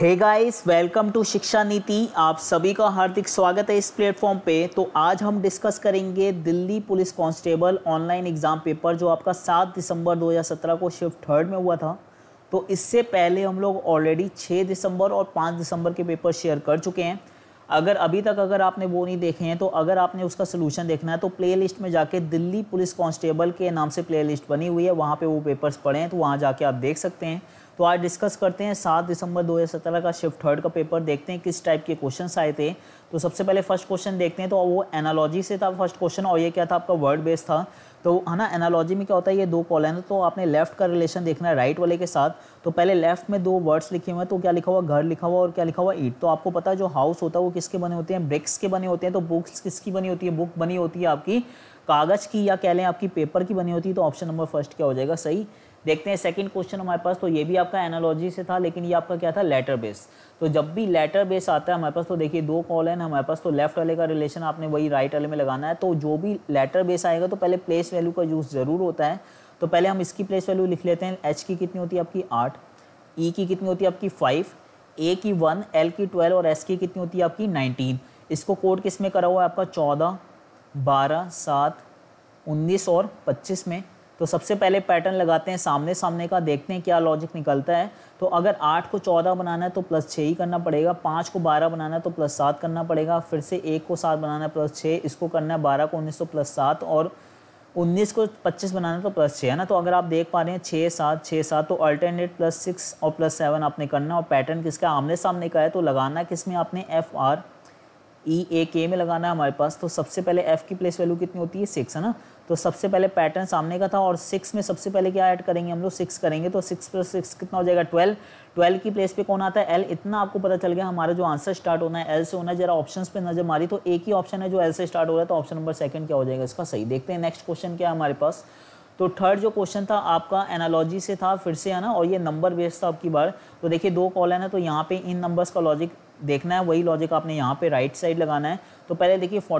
Hey guys welcome to शिक्षा नीति आप सभी का हार्दिक स्वागत है इस प्लेटफॉर्म पे तो आज हम डिस्कस करेंगे Delhi police constable online exam paper जो आपका 7 दिसंबर 2017 को शिफ्ट थर्ड में हुआ था तो इससे पहले हम लोग ऑलरेडी 6 दिसंबर और 5 दिसंबर के पेपर शेयर कर चुके हैं अगर अभी तक अगर आपने वो नहीं देखे हैं तो अगर आपने उसका सोल्यूशन देखना है तो प्ले लिस्ट में जाके दिल्ली पुलिस कांस्टेबल के नाम से प्ले लिस्ट बनी हुई है वहाँ पर वो पेपर्स पढ़े हैं तो वहाँ जाके आप देख सकते हैं तो आज डिस्कस करते हैं सात दिसंबर 2017 का शिफ्ट थर्ड का पेपर देखते हैं किस टाइप के क्वेश्चन आए थे तो सबसे पहले फर्स्ट क्वेश्चन देखते हैं तो वो एनालॉजी से था फर्स्ट क्वेश्चन और ये क्या था आपका वर्ड बेस्ड था तो है ना एनालॉजी में क्या होता है ये दो कॉलम तो आपने लेफ्ट का रिलेशन देखना है राइट वाले के साथ तो पहले लेफ्ट में दो वर्ड्स लिखे हुए हैं तो क्या लिखा हुआ घर लिखा हुआ और क्या लिखा हुआ ईट तो आपको पता है जो हाउस होता है वो किसके बने होते हैं ब्रिक्स के बने होते हैं तो बुक्स किसकी बनी होती है बुक बनी होती है आपकी कागज़ की या कह लें आपकी पेपर की बनी होती है तो ऑप्शन नंबर फर्स्ट क्या हो जाएगा सही देखते हैं सेकंड क्वेश्चन हमारे पास तो ये भी आपका एनालॉजी से था लेकिन ये आपका क्या था लेटर बेस तो जब भी लेटर बेस आता है हमारे पास तो देखिए दो कॉल है हमारे पास तो लेफ्ट वाले का रिलेशन आपने वही राइट वाले में लगाना है तो जो भी लेटर बेस आएगा तो पहले प्लेस वैल्यू का यूज़ ज़रूर होता है तो पहले हम इसकी प्लेस वैल्यू लिख लेते हैं एच की कितनी होती है आपकी आठ ई e की कितनी होती है आपकी फाइव ए की वन एल की ट्वेल्व और एस की कितनी होती है आपकी नाइनटीन इसको कोड किस में करा हुआ है आपका चौदह बारह सात उन्नीस और पच्चीस में तो सबसे पहले पैटर्न लगाते हैं सामने सामने का देखते हैं क्या लॉजिक निकलता है तो अगर आठ को चौदह बनाना है तो प्लस छः ही करना पड़ेगा पाँच को बारह बनाना है तो प्लस सात करना पड़ेगा फिर से एक को सात बनाना है प्लस छः इसको करना है बारह को उन्नीस तो प्लस सात और उन्नीस को पच्चीस बनाना है तो प्लस छः है ना तो अगर आप देख पा रहे हैं छः सात छः सात तो अल्टरनेट प्लस सिक्स और प्लस सेवन आपने करना है और पैटर्न किसका आमने सामने का है तो लगाना किस में आपने एफ़ आर ई ए के में लगाना है हमारे पास तो सबसे पहले एफ़ की प्लेस वैल्यू कितनी होती है सिक्स है ना तो सबसे पहले पैटर्न सामने का था और सिक्स में सबसे पहले क्या ऐड करेंगे हम लोग सिक्स करेंगे तो सिक्स प्लस सिक्स कितना हो जाएगा ट्वेल्व ट्वेल्व की प्लेस पे कौन आता है एल इतना आपको पता चल गया हमारा जो आंसर स्टार्ट होना है एल से होना है जरा ऑप्शन पे नजर मारी तो एक ही ऑप्शन है जो एल से स्टार्ट हो रहा है तो ऑप्शन नंबर सेकंड क्या हो जाएगा इसका सही देखते हैं नेक्स्ट क्वेश्चन क्या है हमारे पास तो थर्ड जो क्वेश्चन था आपका एनालॉजी से था फिर से है ना और ये नंबर बेस्ड था आपकी बार तो देखिए दो कॉल है तो यहाँ पे इन नंबर्स का लॉजिक देखना है वही लॉजिक आपने यहाँ पे राइट साइड लगाना है तो पहले देखिए 49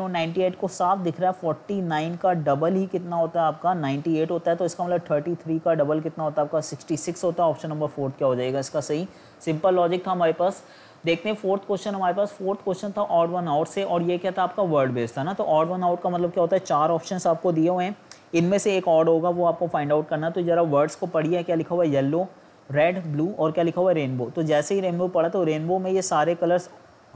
और 98 को साफ दिख रहा है 49 का डबल ही कितना होता है आपका 98 होता है तो इसका मतलब 33 का डबल कितना होता है आपका 66 होता है ऑप्शन नंबर फोर्थ क्या हो जाएगा इसका सही सिंपल लॉजिक था हमारे पास देखते हैं फोर्थ क्वेश्चन हमारे पास फोर्थ क्वेश्चन था ऑड वन आउट से और ये क्या था आपका वर्ड बेस्ड था ना तो ऑड वन आउट का मतलब क्या होता है चार ऑप्शन आपको दिए हुए हैं इनमें से एक ऑड होगा वो आपको फाइंड आउट करना तो जरा वर्ड्स को पढ़िए क्या लिखा हुआ है येल्लो रेड ब्लू और क्या लिखा हुआ है रेनबो तो जैसे ही रेनबो पड़ा तो रेनबो में ये सारे कलर्स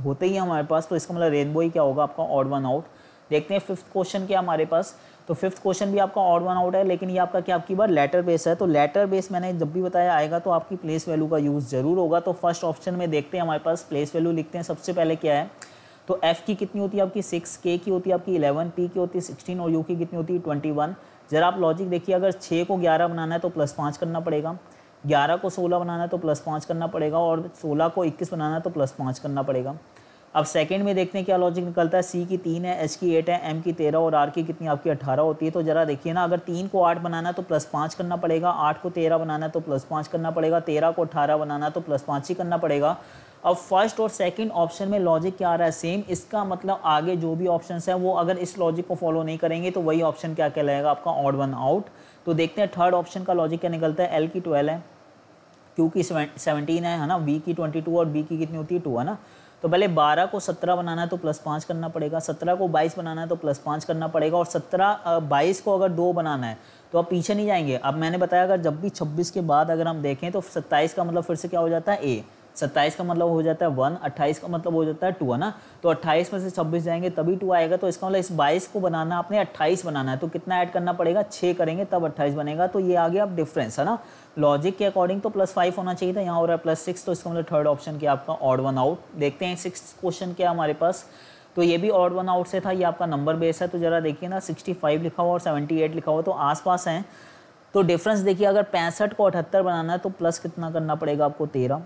होते ही हमारे पास तो इसका मतलब रेनबो ही क्या होगा आपका ऑड वन आउट देखते हैं फिफ्थ क्वेश्चन क्या हमारे पास तो फिफ्थ क्वेश्चन भी आपका ऑड वन आउट है लेकिन ये आपका क्या आपकी बार लेटर बेस है तो लेटर बेस मैंने जब भी बताया आएगा तो आपकी प्लेस वैल्यू का यूज़ ज़रूर होगा तो फर्स्ट ऑप्शन में देखते हैं हमारे पास प्लेस वैल्यू लिखते हैं सबसे पहले क्या है तो एफ़ की कितनी होती है आपकी सिक्स के की होती है आपकी इलेवन पी की होती है सिक्सटीन और यू की कितनी होती है ट्वेंटी वन जरा आप लॉजिक देखिए अगर छः को ग्यारह बनाना है तो प्लस पाँच करना पड़ेगा ग्यारह को सोलह बनाना तो प्लस पाँच करना पड़ेगा और सोलह को इक्कीस बनाना तो प्लस पाँच करना पड़ेगा अब सेकंड में देखते हैं क्या लॉजिक निकलता है सी की तीन है एच की एट है एम की तेरह और आर की कितनी आपकी अट्ठारह होती है तो ज़रा देखिए ना अगर तीन को आठ बनाना तो प्लस पाँच करना पड़ेगा आठ को तेरह बनाना तो प्लस पाँच करना पड़ेगा तेरह को अठारह बनाना तो प्लस पाँच ही करना पड़ेगा अब फर्स्ट और सेकंड ऑप्शन में लॉजिक क्या आ रहा है सेम इसका मतलब आगे जो भी ऑप्शन है वो अगर इस लॉजिक को फॉलो नहीं करेंगे तो वही ऑप्शन क्या कहलाएगा आपका ऑड वन आउट तो देखते हैं थर्ड ऑप्शन का लॉजिक क्या निकलता है एल की ट्वेल्व है क्यू की सेवनटीन है है ना वी की ट्वेंटी टू और बी की कितनी होती है टू है ना तो पहले बारह को सत्रह बनाना है तो प्लस पाँच करना पड़ेगा सत्रह को बाईस बनाना है तो प्लस पाँच करना पड़ेगा और सत्रह बाईस को अगर दो बनाना है तो आप पीछे नहीं जाएंगे अब मैंने बताया अगर जब भी छब्बीस के बाद अगर हम देखें तो सत्ताईस का मतलब फिर से क्या हो जाता है ए सत्ताईस का मतलब हो जाता है वन अट्ठाईस का मतलब हो जाता है टू है ना तो अट्ठाईस में से छब्बीस जाएंगे तभी टू आएगा तो इसका मतलब इस बाईस को बनाना आपने अट्ठाईस बनाना है तो कितना ऐड करना पड़ेगा छः करेंगे तब अट्ठाईस बनेगा तो ये आ गया आप डिफरेंस है ना लॉजिक के अकॉर्डिंग तो प्लस फाइव होना चाहिए था यहाँ हो रहा है प्लस सिक्स तो इसका मतलब थर्ड ऑप्शन किया आपका ऑड वन आउट देखते हैं सिक्स क्वेश्चन क्या हमारे पास तो ये भी ऑड वन आउट से था ये आपका नंबर बेस है तो ज़रा देखिए ना सिक्सटी फाइव लिखा हुआ और सेवेंटी एट लिखा हुआ तो पास है तो डिफरेंस देखिए अगर पैंसठ को अठहत्तर बनाना है तो प्लस कितना करना पड़ेगा आपको तेरह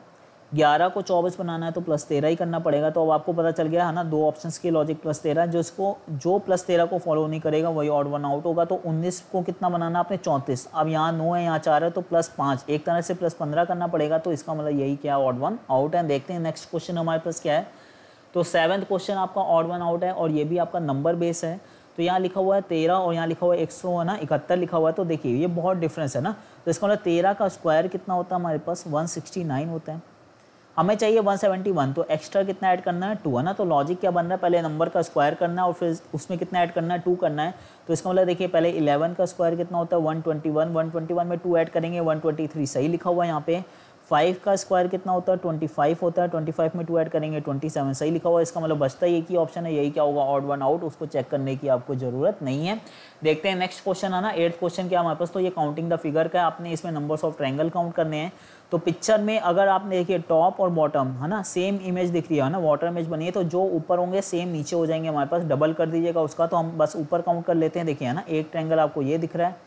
ग्यारह को चौबीस बनाना है तो प्लस तेरह ही करना पड़ेगा तो अब आपको पता चल गया है ना दो ऑप्शंस के लॉजिक प्लस तेरह जिसको जो प्लस तेरह को फॉलो नहीं करेगा वही और वन आउट होगा तो उन्नीस को कितना बनाना आपने चौंतीस अब यहाँ नौ है यहाँ चार है तो प्लस पाँच एक तरह से प्लस पंद्रह करना पड़ेगा तो इसका मतलब यही क्या ऑड वन आउट है देखते हैं नेक्स्ट क्वेश्चन हमारे पास क्या है तो सेवन्थ क्वेश्चन आपका ऑड वन आउट है और ये भी आपका नंबर बेस है तो यहाँ लिखा हुआ है तेरह और यहाँ लिखा हुआ है एक सौ है ना इकहत्तर लिखा हुआ है तो देखिए ये बहुत डिफरेंस है ना तो इसका मतलब तेरह का स्क्वायर कितना होता है हमारे पास वन सिक्सटी नाइन होता है हमें चाहिए 171 तो एक्स्ट्रा कितना ऐड करना है टू है ना तो लॉजिक क्या बन रहा है पहले नंबर का स्क्वायर करना है और फिर उसमें कितना ऐड करना है टू करना है तो इसका मतलब देखिए पहले 11 का स्क्वायर कितना होता है 121 121 में टू ऐड करेंगे 123 सही लिखा हुआ है यहाँ पे फाइव का स्क्वायर कितना होता है ट्वेंटी फाइव होता है ट्वेंटी फाइव में टू ऐड करेंगे ट्वेंटी सेवन सही लिखा हुआ इसका मतलब बचता ही एक ही ऑप्शन है यही क्या होगा ऑड वन आउट उसको चेक करने की आपको ज़रूरत नहीं है देखते हैं नेक्स्ट क्वेश्चन है ना एट्थ क्वेश्चन क्या हमारे पास तो ये काउंटिंग द फिगर का है आपने इसमें नंबर्स ऑफ ट्रैंगल काउंट करने हैं तो पिक्चर में अगर आपने देखिए टॉप और बॉटम है ना सेम इमेज दिख रही है ना वाटर इमेज बनी है तो जो ऊपर होंगे सेम नीचे हो जाएंगे हमारे पास डबल कर दीजिएगा उसका तो हम बस ऊपर काउंट कर लेते हैं देखिए है ना एक ट्रैंगल आपको ये दिख रहा है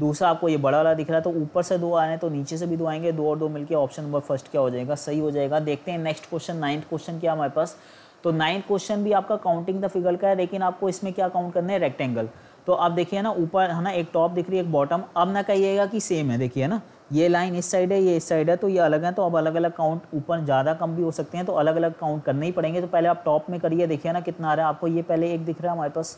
दूसरा आपको ये बड़ा वाला दिख रहा है तो ऊपर से दो आ रहे हैं तो नीचे से भी दो आएंगे दो और दो मिलकर ऑप्शन नंबर फर्स्ट क्या हो जाएगा सही हो जाएगा देखते हैं नेक्स्ट क्वेश्चन नाइन्थ क्वेश्चन क्या हमारे पास तो नाइन्थ क्वेश्चन भी आपका काउंटिंग द फिगर का है लेकिन आपको इसमें क्या काउंट करना है रेक्टेंगल तो आप देखिए ना ऊपर है ना एक टॉप दिख रही है एक बॉटम अब ना कहिएगा कि सेम है देखिए ना ये लाइन इस साइड है ये इस साइड है तो ये अलग है तो अब अलग अलग काउंट ऊपर ज़्यादा कम भी हो सकते हैं तो अलग अलग काउंट करने ही पड़ेंगे तो पहले आप टॉप में करिए देखिए ना कितना आ रहा है आपको ये पहले एक दिख रहा है हमारे पास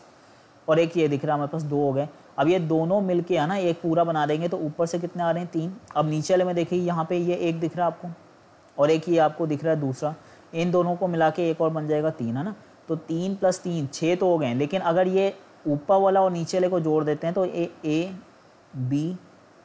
और एक ये दिख रहा है हमारे पास दो हो गए अब ये दोनों मिल के है ना एक पूरा बना देंगे तो ऊपर से कितने आ रहे हैं तीन अब नीचे वाले में देखिए यहाँ पर ये एक दिख रहा है आपको और एक ये आपको दिख रहा है दूसरा इन दोनों को मिला के एक और बन जाएगा तीन है ना तो तीन प्लस तीन छः तो हो गए लेकिन अगर ये ऊपर वाला और नीचे वाले को जोड़ देते हैं तो ए ए बी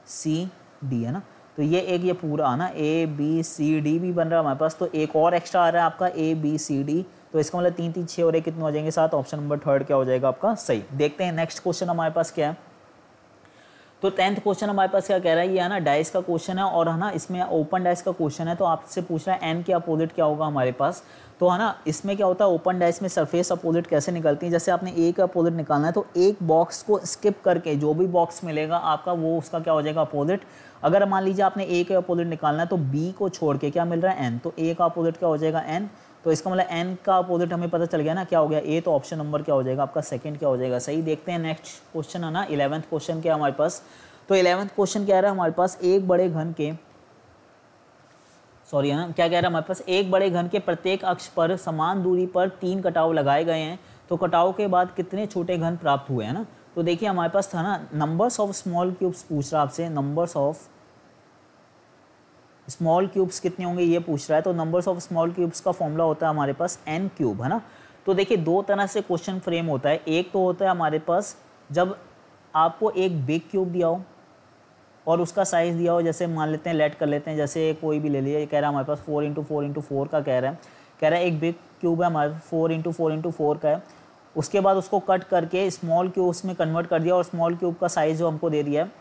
सी डी है ना तो ये एक ये पूरा ना ए बी सी डी भी बन रहा है हमारे पास तो एक और एक्स्ट्रा आ रहा है आपका ए बी सी डी तो इसका मतलब तीन तीन छः और एक कितने हो जाएंगे साथ ऑप्शन नंबर थर्ड क्या हो जाएगा आपका सही देखते हैं नेक्स्ट क्वेश्चन हमारे पास क्या है तो टेंथ क्वेश्चन हमारे पास क्या कह रहा है ये है ना डाइस का क्वेश्चन है और है ना इसमें ओपन डाइस का क्वेश्चन है तो आपसे पूछ रहा है एन के अपोजिट क्या होगा हमारे पास तो है ना इसमें क्या होता है ओपन डाइस में सरफेस अपोजिट कैसे निकलती है जैसे आपने ए अपोजिट निकालना है तो एक बॉक्स को स्किप करके जो भी बॉक्स मिलेगा आपका वो उसका क्या हो जाएगा अपोजिट अगर मान लीजिए आपने ए का अपोजिट निकालना है तो बी को छोड़ के क्या मिल रहा है एन तो ए का अपोजिट क्या हो जाएगा एन तो इसका मतलब एन का अपोजिट हमें पता चल गया ना क्या हो गया ए तो ऑप्शन नंबर क्या हो जाएगा आपका सेकंड क्या हो जाएगा सही देखते हैं नेक्स्ट क्वेश्चन है ना इलेवंथ क्वेश्चन क्या हमारे पास तो इलेवंथ क्वेश्चन क्या है हमारे पास एक बड़े घन के सॉरी है ना क्या कह रहा है हमारे पास एक बड़े घन के प्रत्येक अक्ष पर समान दूरी पर तीन कटाव लगाए गए हैं तो कटाव के बाद कितने छोटे घन प्राप्त हुए हैं ना तो देखिए हमारे पास था ना नंबर्स ऑफ स्मॉल क्यूब्स पूछ रहा आपसे नंबर्स ऑफ स्मॉल क्यूब्स कितने होंगे ये पूछ रहा है तो नंबर्स ऑफ स्मॉल क्यूब्स का फॉर्मूला होता है हमारे पास एन क्यूब है ना तो देखिए दो तरह से क्वेश्चन फ्रेम होता है एक तो होता है हमारे पास जब आपको एक बिग क्यूब दिया हो और उसका साइज़ दिया हो जैसे मान लेते हैं लेट कर लेते हैं जैसे कोई भी ले लिया कह रहा है हमारे पास four into four into four का कह रहा है कह रहा है एक बिग क्यूब है हमारे पास four into four into four का है उसके बाद उसको कट करके स्मॉल क्यूब्स में कन्वर्ट कर दिया और स्मॉल क्यूब का साइज़ जो हमको दे दिया है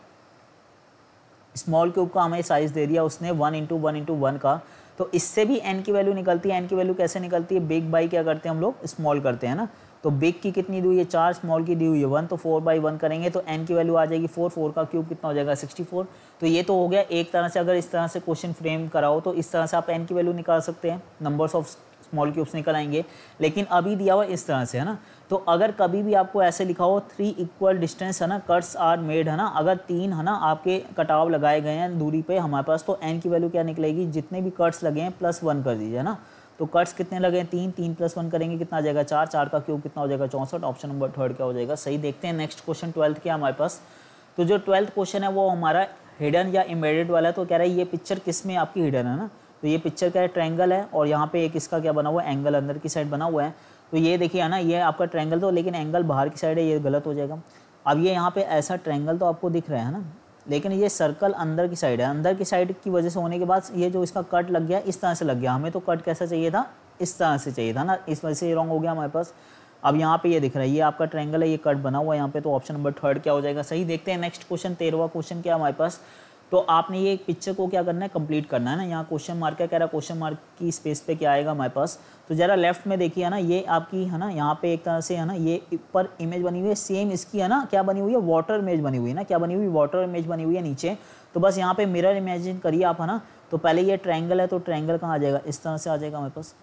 स्मॉल क्यूब का हमें साइज़ दे दिया उसने one into one into one का तो इससे भी एन की वैल्यू निकलती है एन की वैल्यू कैसे निकलती है बिग बाई क्या करते हैं हम लोग स्मॉल करते हैं ना तो बिग की कितनी दी हुई है चार स्मॉल की दी हुई है वन तो फोर बाई वन करेंगे तो एन की वैल्यू आ जाएगी फोर फोर का क्यूब कितना हो जाएगा सिक्सटी फोर तो ये तो हो गया एक तरह से अगर इस तरह से क्वेश्चन फ्रेम कराओ तो इस तरह से आप एन की वैल्यू निकाल सकते हैं नंबर्स ऑफ स्मॉल क्यूब्स निकल आएंगे लेकिन अभी दिया हुआ इस तरह से है ना तो अगर कभी भी आपको ऐसे लिखा हो थ्री इक्वल डिस्टेंस है ना कट्स आर मेड है ना अगर तीन है ना आपके कटाव लगाए गए हैं दूरी पे हमारे पास तो एन की वैल्यू क्या निकलेगी जितने भी कट्स लगे हैं प्लस वन कर दीजिए ना तो कट्स कितने लगे हैं तीन तीन प्लस वन करेंगे कितना आ जाएगा चार चार का क्यों कितना हो जाएगा चौंसठ ऑप्शन नंबर थर्ड क्या हो जाएगा सही देखते हैं नेक्स्ट क्वेश्चन ट्वेल्थ क्या हमारे पास तो जो ट्वेल्थ क्वेश्चन है वो हमारा हिडन या इमेडेड वाला है तो कह रहा है ये पिक्चर किस में आपकी हिडन है ना तो ये पिक्चर क्या है ट्रैंगल है और यहाँ पे एक इसका क्या बना हुआ है एंगल अंदर की साइड बना हुआ है तो ये देखिए है ना ये आपका ट्रैंगल तो लेकिन एंगल बाहर की साइड है ये गलत हो जाएगा अब ये यहाँ पे ऐसा ट्रैंगल तो आपको दिख रहा है ना लेकिन ये सर्कल अंदर की साइड है अंदर की साइड की वजह से होने के बाद ये जो इसका कट लग गया इस तरह से लग गया हमें तो कट कैसा चाहिए था इस तरह से चाहिए था ना इस वजह से रॉन्ग हो गया हमारे पास अब यहाँ पे ये दिख रहा है ये आपका ट्रैंगल है ये कट बना हुआ है यहाँ पे तो ऑप्शन नंबर थर्ड क्या हो जाएगा सही देखते हैं नेक्स्ट क्वेश्चन तेरहवा क्वेश्चन क्या हमारे पास तो आपने ये पिक्चर को क्या करना है कंप्लीट करना है ना यहाँ क्वेश्चन मार्क क्या कह रहा है क्वेश्चन मार्क की स्पेस पे क्या आएगा हमारे पास तो ज़रा लेफ्ट में देखिए ना ये आपकी है ना यहाँ पे एक तरह से है ना ये पर इमेज बनी हुई है सेम इसकी है ना क्या बनी हुई है वाटर इमेज बनी हुई है ना क्या बनी हुई वाटर इमेज बनी हुई है नीचे तो बस यहाँ पे मिरर इमेजिन करिए आप है ना तो पहले ये ट्रैंगल है तो ट्रैंगल कहाँ आ जाएगा इस तरह से आ जाएगा हमारे पास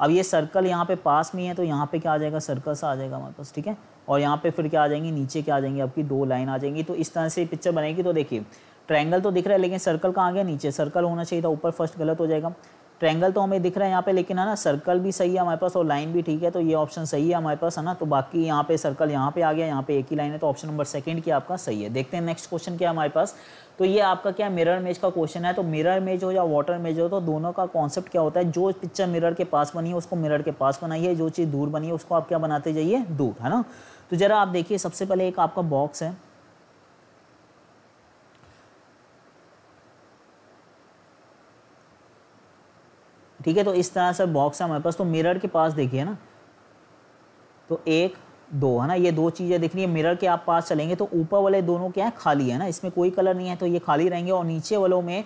अब ये सर्कल यहाँ पे पास में है तो यहाँ पे क्या आ जाएगा सर्कल सा आ जाएगा हमारे पास ठीक है और यहाँ पे फिर क्या आ जाएंगी नीचे क्या आ जाएंगी आपकी दो लाइन आ जाएंगी तो इस तरह से पिक्चर बनेगी तो देखिए ट्रैंगल तो दिख रहा है लेकिन सर्कल कहाँ गया नीचे सर्कल होना चाहिए था ऊपर फर्स्ट गलत हो जाएगा ट्रैंगल तो हमें दिख रहा है यहाँ पे लेकिन है ना सर्कल भी सही है हमारे पास और लाइन भी ठीक है तो ये ऑप्शन सही है हमारे पास है ना तो बाकी यहाँ पे सर्कल यहाँ पे आ गया यहाँ पे एक ही लाइन है तो ऑप्शन नंबर सेकंड की आपका सही है देखते हैं नेक्स्ट क्वेश्चन क्या है हमारे पास तो ये आपका क्या मिरर मेज का क्वेश्चन है तो मिरर मेज हो या वाटर मेज हो तो दोनों का कॉन्सेप्ट क्या होता है जो पिक्चर मिरर के पास बनी है उसको मिरर के पास बनाइए जो चीज़ दूर बनी है उसको आप क्या बनाते जाइए दूर है ना तो ज़रा आप देखिए सबसे पहले एक आपका बॉक्स है ठीक है तो इस तरह से बॉक्स है हमारे पास तो मिरर के पास देखिए ना तो एक दो है ना ये दो चीज़ें दिख रही है मिरर के आप पास चलेंगे तो ऊपर वाले दोनों क्या है खाली है ना इसमें कोई कलर नहीं है तो ये खाली रहेंगे और नीचे वालों में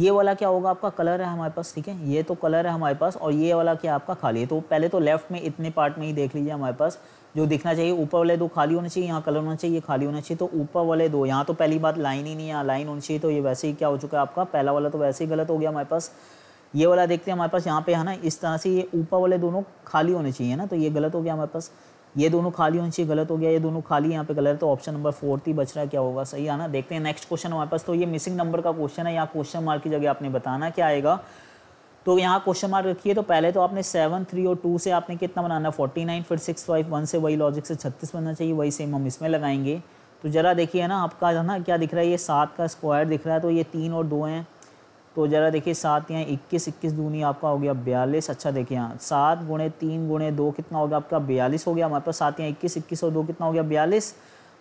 ये वाला क्या होगा आपका कलर है हमारे पास ठीक है ये तो कलर है हमारे पास और ये वाला क्या आपका खाली है तो पहले तो लेफ्ट में इतने पार्ट में ही देख लीजिए हमारे पास जो दिखना चाहिए ऊपर वाले दो खाली होने चाहिए यहाँ कलर होना चाहिए खाली होना चाहिए तो ऊपर वाले दो यहाँ तो पहली बात लाइन ही नहीं है लाइन होनी चाहिए तो ये वैसे ही क्या हो चुका है आपका पहला वाला तो वैसे ही गलत हो गया हमारे पास ये वाला देखते हैं हमारे पास यहाँ पे है ना इस तरह से ये ऊपर वाले दोनों खाली होने चाहिए ना तो ये गलत हो गया हमारे पास ये दोनों खाली होनी चाहिए गलत हो गया ये दोनों खाली यहाँ पे गलत तो ऑप्शन नंबर फोर्थ ही बच रहा क्या होगा सही है ना देखते हैं नेक्स्ट क्वेश्चन हमारे पास तो ये मिसिंग नंबर का क्वेश्चन है यहाँ क्वेश्चन मार्क की जगह आपने बताना क्या आएगा तो यहाँ क्वेश्चन मार्क रखिए तो पहले तो आपने सेवन थ्री और टू से आपने कितना बनाना फोर्टी नाइन फिर सिक्स फाइव वन से वही लॉजिक से छत्तीस बनना चाहिए वही सेम हम इसमें लगाएंगे तो ज़रा देखिए ना आपका है ना क्या दिख रहा है ये सात का स्क्वायर दिख रहा है तो ये तीन और दो हैं तो ज़रा देखिए सात यहाँ इक्कीस इक्कीस दूनी आपका हो गया बयालीस अच्छा देखिए यहाँ सात गुणे तीन गुणे दो कितना हो गया आपका बयालीस हो गया हमारे पास सात यहाँ इक्कीस इक्कीस और दो कितना हो गया बयालीस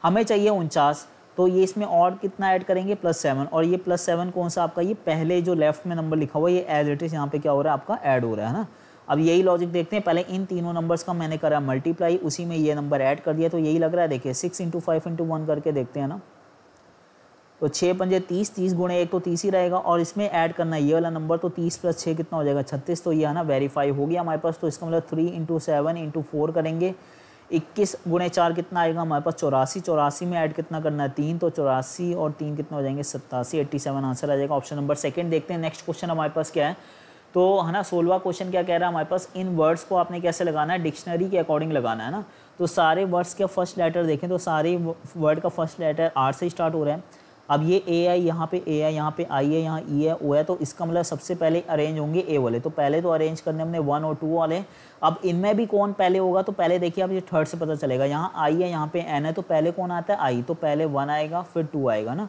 हमें चाहिए उनचास तो ये इसमें और कितना ऐड करेंगे प्लस सेवन और ये प्लस सेवन कौन सा आपका ये पहले जो लेफ्ट में नंबर लिखा हुआ है ये एज इट इज़ यहाँ पे क्या हो रहा है आपका ऐड हो रहा है ना अब यही लॉजिक देखते हैं पहले इन तीनों नंबर्स का मैंने करा मल्टीप्लाई उसी में ये नंबर ऐड कर दिया तो यही लग रहा है देखिए six into five into one करके देखते हैं ना तो छः पंजे तीस तीस गुणे एक तो तीस ही रहेगा और इसमें ऐड करना ये वाला नंबर तो तीस प्लस छः कितना हो जाएगा छत्तीस तो ये है ना वेरीफाई हो गया हमारे पास तो इसका मतलब three into seven into four करेंगे इक्कीस गुणे चार कितना आएगा हमारे पास चौरासी चौरासी में ऐड कितना करना है तीन तो चौरासी और तीन कितना हो जाएंगे सत्तासी एट्टी सेवन आंसर आ जाएगा ऑप्शन नंबर सेकंड देखते हैं नेक्स्ट क्वेश्चन हमारे पास क्या है तो है ना सोलवा क्वेश्चन क्या कह रहा है हमारे पास इन वर्ड्स को आपने कैसे लगाना है डिक्शनरी के अकॉर्डिंग लगाना है ना तो सारे वर्ड्स के फर्स्ट लेटर देखें तो सारे वर्ड का फर्स्ट लेटर आर से स्टार्ट हो रहा है अब ये ए आई यहाँ पे ए आई यहाँ पे आई है यहाँ ई e है ओ है तो इसका मतलब सबसे पहले अरेंज होंगे ए वाले तो पहले तो अरेंज करने हमने वन और टू वाले अब इनमें भी कौन पहले होगा तो पहले देखिए आप ये थर्ड से पता चलेगा यहाँ आई है यहाँ पे एन है तो पहले कौन आता है आई तो पहले वन आएगा फिर टू आएगा ना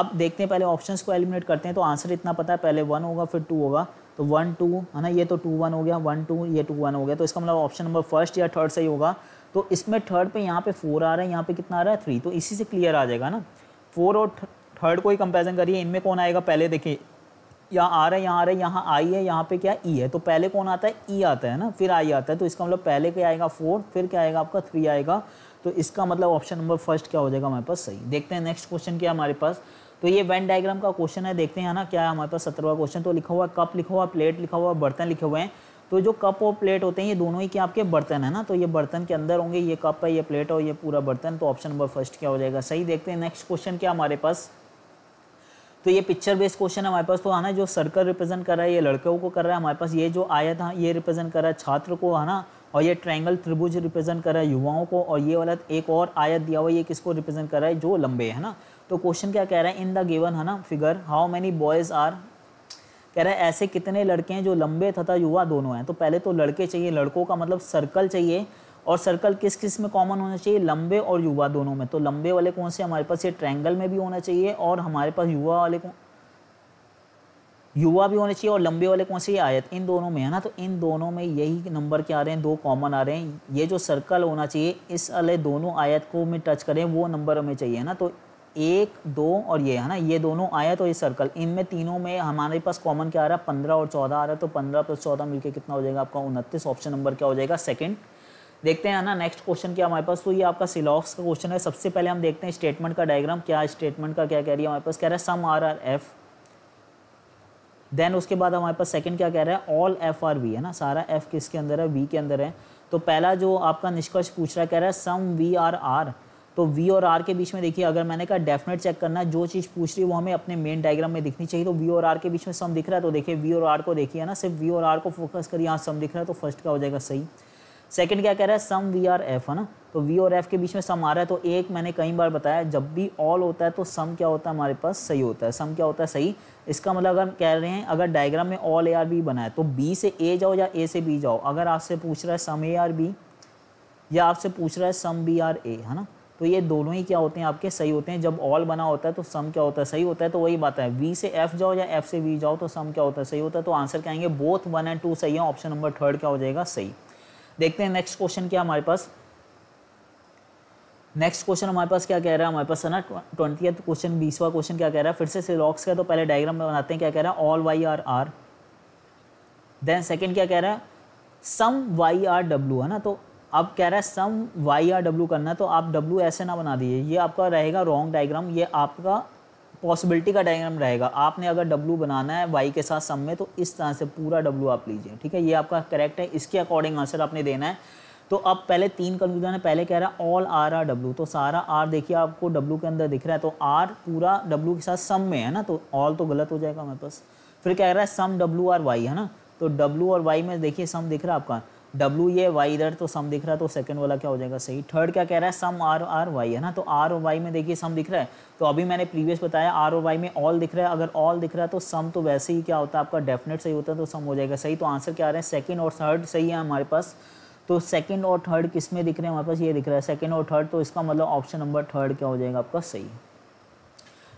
अब देखते हैं पहले ऑप्शन को एलिमिनेट करते हैं तो आंसर इतना पता है पहले वन होगा फिर टू होगा तो वन टू है ना ये तो टू वन हो गया वन टू ये टू वन हो गया तो इसका मतलब ऑप्शन नंबर फर्स्ट या थर्ड से ही होगा तो इसमें थर्ड पे यहाँ पे फोर आ रहा है यहाँ पे कितना आ रहा है थ्री तो इसी से क्लियर आ जाएगा ना फोर और थर्ड को ही कंपेरिजन करिए इनमें कौन आएगा पहले देखिए यहाँ आ रहा है यहाँ आ रहा है यहाँ आई है यहाँ पे क्या ई e है तो पहले कौन आता है ई e आता है ना फिर आई आता है तो इसका मतलब पहले क्या आएगा फोर फिर क्या आएगा आपका थ्री आएगा तो इसका मतलब ऑप्शन नंबर फर्स्ट क्या हो जाएगा हमारे पास सही देखते हैं नेक्स्ट क्वेश्चन क्या हमारे पास तो ये वेन डायग्राम का क्वेश्चन है देखते हैं ना क्या है हमारे पास सत्रहवा क्वेश्चन तो लिखा हुआ कप लिखा हुआ प्लेट लिखा हुआ बर्तन लिखे हुए हैं तो जो कप और प्लेट होते हैं ये दोनों ही क्या आपके बर्तन है ना तो ये बर्तन के अंदर होंगे ये कप है ये प्लेट और ये पूरा बर्तन तो ऑप्शन नंबर फर्स्ट क्या हो जाएगा सही देखते हैं नेक्स्ट क्वेश्चन क्या हमारे पास तो ये पिक्चर बेस्ड क्वेश्चन हमारे पास तो है ना जो सर्कल रिप्रेजेंट कर रहा है ये लड़कों को कर रहा है हमारे पास ये जो आया था ये रिप्रेजेंट कर रहा है छात्र को है ना और ये ट्रायंगल त्रिभुज रिप्रेजेंट कर रहा है युवाओं को और ये वाला एक और आयत दिया हुआ ये किसको रिप्रेजेंट कर रहा है जो लंबे है ना तो क्वेश्चन क्या कह रहा है इन द गिवन है ना figure how many boys are कह रहे हैं ऐसे कितने लड़के हैं जो लंबे तथा युवा दोनों हैं तो पहले तो लड़के चाहिए लड़कों का मतलब सर्कल चाहिए और सर्कल किस किस में कॉमन होना चाहिए लंबे और युवा दोनों में तो लंबे वाले कौन से हमारे पास ये ट्रैंगल में भी होना चाहिए और हमारे पास युवा वाले कौन युवा भी होने चाहिए और लंबे वाले कौन से ये आयत इन दोनों में है ना तो इन दोनों में यही नंबर क्या आ रहे हैं दो कॉमन आ रहे हैं ये जो सर्कल होना चाहिए इस वाले दोनों आयत को में टच करें वो नंबर हमें चाहिए ना तो एक दो और ये है ना ये दोनों आया तो ये सर्कल इनमें तीनों में हमारे पास कॉमन क्या आ रहा है पंद्रह और चौदह आ रहा है तो पंद्रह प्लस चौदह मिलकर कितना हो जाएगा आपका उनतीस ऑप्शन नंबर क्या हो जाएगा सेकेंड देखते हैं ना नेक्स्ट क्वेश्चन क्या हमारे पास तो ये आपका सिलॉक्स का क्वेश्चन है सबसे पहले हम देखते हैं स्टेटमेंट का डायग्राम क्या स्टेटमेंट का क्या कह रही है हमारे पास कह रहा है some R R F then उसके बाद हमारे पास सेकंड क्या कह रहा है ऑल एफ आर वी है ना सारा एफ किसके अंदर है वी के अंदर है तो पहला जो आपका निष्कर्ष पूछ रहा है कह रहा है सम वी आर आर तो वी और आर के बीच में देखिए अगर मैंने कहा डेफिनेट चेक करना जो चीज़ पूछ रही है वो हमें अपने मेन डायग्राम में दिखनी चाहिए तो वी और आर के बीच में सम दिख रहा है तो देखिए वी और आर को देखिए ना सिर्फ वी और आर को फोकस करिए यहाँ सम दिख रहा है तो फर्स्ट का हो जाएगा सही सेकंड क्या कह रहा है सम वी आर एफ है ना तो वी और एफ के बीच में सम आ रहा है तो एक मैंने कई बार बताया जब भी ऑल होता है तो सम क्या होता है हमारे पास सही होता है सम क्या होता है सही इसका मतलब अगर कह रहे हैं अगर डायग्राम में ऑल ए आर बी बना है तो बी से ए जाओ या ए से बी जाओ अगर आपसे पूछ रहा है सम ए आर बी या आपसे पूछ रहा है सम बी आर ए है ना तो ये दोनों ही क्या होते हैं आपके सही होते हैं जब ऑल बना होता है तो सम क्या होता है सही होता है तो वही बात है वी से एफ जाओ या एफ से वी जाओ तो सम क्या होता है सही होता है तो आंसर क्या आएंगे बोथ वन एंड टू सही है ऑप्शन नंबर थर्ड क्या हो जाएगा सही देखते हैं नेक्स्ट क्वेश्चन क्या हमारे पास नेक्स्ट क्वेश्चन हमारे पास क्या कह रहा है हमारे पास है ना ट्वेंटी क्वेश्चन बीसवा क्वेश्चन क्या कह रहा है फिर से सिलॉक्स का तो पहले डायग्राम में बनाते हैं क्या कह रहा है all Y are R then second क्या कह रहा है सम वाई आर डब्ल्यू है ना तो अब कह रहा है सम वाई या डब्ल्यू करना है तो आप डब्ल्यू ऐसे ना बना दीजिए ये आपका रहेगा रॉन्ग डायग्राम ये आपका पॉसिबिलिटी का डायग्राम रहेगा आपने अगर डब्ल्यू बनाना है वाई के साथ सम में तो इस तरह से पूरा डब्ल्यू आप लीजिए ठीक है ये आपका करेक्ट है इसके अकॉर्डिंग आंसर आपने देना है तो अब पहले तीन कंक्लूजन है पहले कह रहा है ऑल आर आर डब्ल्यू तो सारा आर देखिए आपको डब्ल्यू के अंदर दिख रहा है तो आर पूरा डब्ल्यू के साथ सम में है ना तो ऑल तो गलत हो जाएगा हमारे पास फिर कह रहा है सम डब्ल्यू आर वाई है ना तो डब्ल्यू और वाई में देखिए सम दिख रहा है आपका डब्ल्यू ये वाई इधर तो सम दिख रहा है तो सेकंड वाला क्या हो जाएगा सही थर्ड क्या कह रहा है सम आर आर वाई है ना तो आर ओ वाई में देखिए सम दिख रहा है तो अभी मैंने प्रीवियस बताया आर ओ वाई में ऑल दिख रहा है अगर ऑल दिख रहा है तो सम तो वैसे ही क्या होता है आपका डेफिनेट सही होता है तो सम हो जाएगा सही तो आंसर क्या आ रहा है सेकेंड और थर्ड सही है हमारे पास तो सेकेंड और थर्ड किस में दिख रहे हैं हमारे पास ये दिख रहा है सेकेंड और थर्ड तो इसका मतलब ऑप्शन नंबर थर्ड क्या हो जाएगा आपका सही